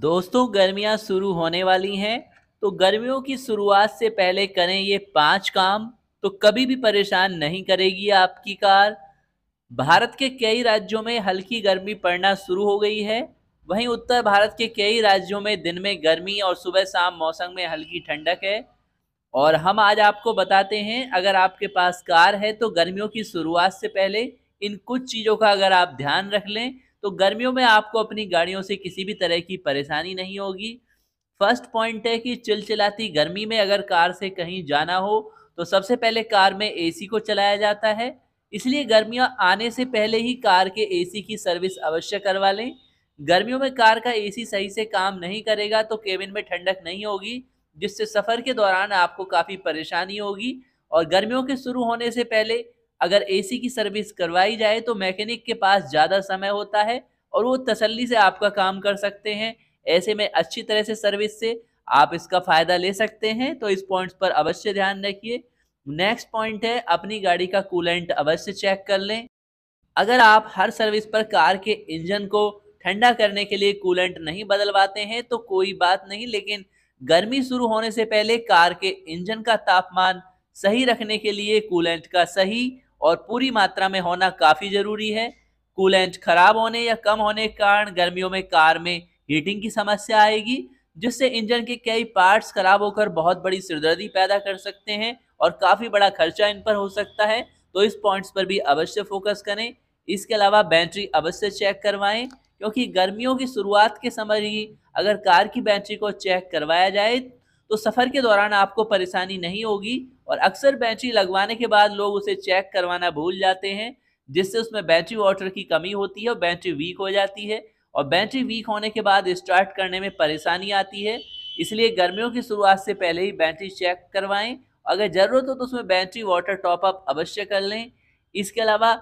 दोस्तों गर्मियां शुरू होने वाली हैं तो गर्मियों की शुरुआत से पहले करें ये पांच काम तो कभी भी परेशान नहीं करेगी आपकी कार भारत के कई राज्यों में हल्की गर्मी पड़ना शुरू हो गई है वहीं उत्तर भारत के कई राज्यों में दिन में गर्मी और सुबह शाम मौसम में हल्की ठंडक है और हम आज आपको बताते हैं अगर आपके पास कार है तो गर्मियों की शुरुआत से पहले इन कुछ चीज़ों का अगर आप ध्यान रख लें तो गर्मियों में आपको अपनी गाड़ियों से किसी भी तरह की परेशानी नहीं होगी फर्स्ट पॉइंट है कि चिलचिलाती गर्मी में अगर कार से कहीं जाना हो तो सबसे पहले कार में एसी को चलाया जाता है इसलिए गर्मियां आने से पहले ही कार के एसी की सर्विस अवश्य करवा लें गर्मियों में कार का एसी सही से काम नहीं करेगा तो केबिन में ठंडक नहीं होगी जिससे सफ़र के दौरान आपको काफ़ी परेशानी होगी और गर्मियों के शुरू होने से पहले अगर एसी की सर्विस करवाई जाए तो मैकेनिक के पास ज़्यादा समय होता है और वो तसल्ली से आपका काम कर सकते हैं ऐसे में अच्छी तरह से सर्विस से आप इसका फ़ायदा ले सकते हैं तो इस पॉइंट्स पर अवश्य ध्यान रखिए नेक्स्ट पॉइंट है अपनी गाड़ी का कूलेंट अवश्य चेक कर लें अगर आप हर सर्विस पर कार के इंजन को ठंडा करने के लिए कूलेंट नहीं बदलवाते हैं तो कोई बात नहीं लेकिन गर्मी शुरू होने से पहले कार के इंजन का तापमान सही रखने के लिए कूलेंट का सही और पूरी मात्रा में होना काफ़ी ज़रूरी है कूलेंट खराब होने या कम होने के कारण गर्मियों में कार में हीटिंग की समस्या आएगी जिससे इंजन के कई पार्ट्स खराब होकर बहुत बड़ी सिरदर्दी पैदा कर सकते हैं और काफ़ी बड़ा खर्चा इन पर हो सकता है तो इस पॉइंट्स पर भी अवश्य फोकस करें इसके अलावा बैटरी अवश्य चेक करवाएं क्योंकि गर्मियों की शुरुआत के समय ही अगर कार की बैटरी को चेक करवाया जाए तो सफ़र के दौरान आपको परेशानी नहीं होगी और अक्सर बैटरी लगवाने के बाद लोग उसे चेक करवाना भूल जाते हैं जिससे उसमें बैटरी वाटर की कमी होती है और बैटरी वीक हो जाती है और बैटरी वीक होने के बाद स्टार्ट करने में परेशानी आती है इसलिए गर्मियों की शुरुआत से पहले ही बैटरी चेक करवाएं अगर ज़रूरत हो तो उसमें बैटरी वाटर टॉपअप अवश्य कर लें इसके अलावा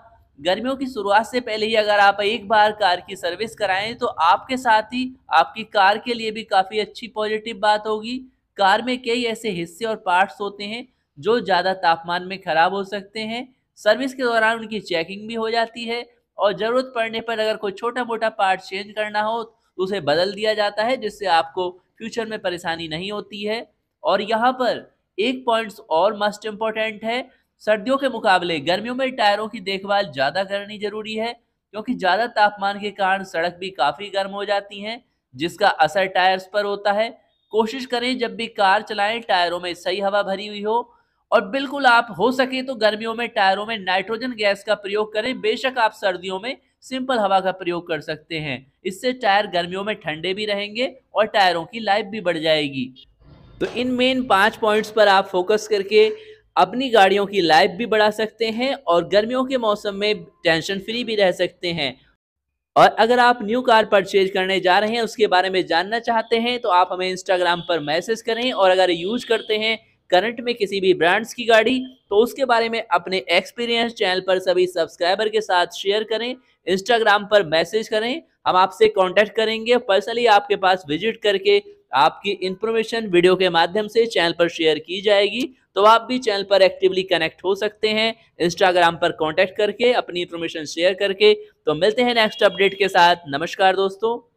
गर्मियों की शुरुआत से पहले ही अगर आप एक बार कार की सर्विस कराएं तो आपके साथ ही आपकी कार के लिए भी काफ़ी अच्छी पॉजिटिव बात होगी कार में कई ऐसे हिस्से और पार्ट्स होते हैं जो ज़्यादा तापमान में ख़राब हो सकते हैं सर्विस के दौरान उनकी चेकिंग भी हो जाती है और ज़रूरत पड़ने पर अगर कोई छोटा मोटा पार्ट चेंज करना हो तो उसे बदल दिया जाता है जिससे आपको फ्यूचर में परेशानी नहीं होती है और यहाँ पर एक पॉइंट्स और मस्ट इम्पॉर्टेंट है सर्दियों के मुकाबले गर्मियों में टायरों की देखभाल ज़्यादा करनी जरूरी है क्योंकि ज़्यादा तापमान के कारण सड़क भी काफ़ी गर्म हो जाती हैं जिसका असर टायर्स पर होता है कोशिश करें जब भी कार चलाएं टायरों में सही हवा भरी हुई हो और बिल्कुल आप हो सके तो गर्मियों में टायरों में नाइट्रोजन गैस का प्रयोग करें बेशक आप सर्दियों में सिंपल हवा का प्रयोग कर सकते हैं इससे टायर गर्मियों में ठंडे भी रहेंगे और टायरों की लाइफ भी बढ़ जाएगी तो इन मेन पाँच पॉइंट्स पर आप फोकस करके अपनी गाड़ियों की लाइफ भी बढ़ा सकते हैं और गर्मियों के मौसम में टेंशन फ्री भी रह सकते हैं और अगर आप न्यू कार परचेज करने जा रहे हैं उसके बारे में जानना चाहते हैं तो आप हमें इंस्टाग्राम पर मैसेज करें और अगर यूज करते हैं करंट में किसी भी ब्रांड्स की गाड़ी तो उसके बारे में अपने एक्सपीरियंस चैनल पर सभी सब्सक्राइबर के साथ शेयर करें इंस्टाग्राम पर मैसेज करें हम आपसे कांटेक्ट करेंगे पर्सनली आपके पास विजिट करके आपकी इंफॉर्मेशन वीडियो के माध्यम से चैनल पर शेयर की जाएगी तो आप भी चैनल पर एक्टिवली कनेक्ट हो सकते हैं इंस्टाग्राम पर कांटेक्ट करके अपनी इंफॉर्मेशन शेयर करके तो मिलते हैं नेक्स्ट अपडेट के साथ नमस्कार दोस्तों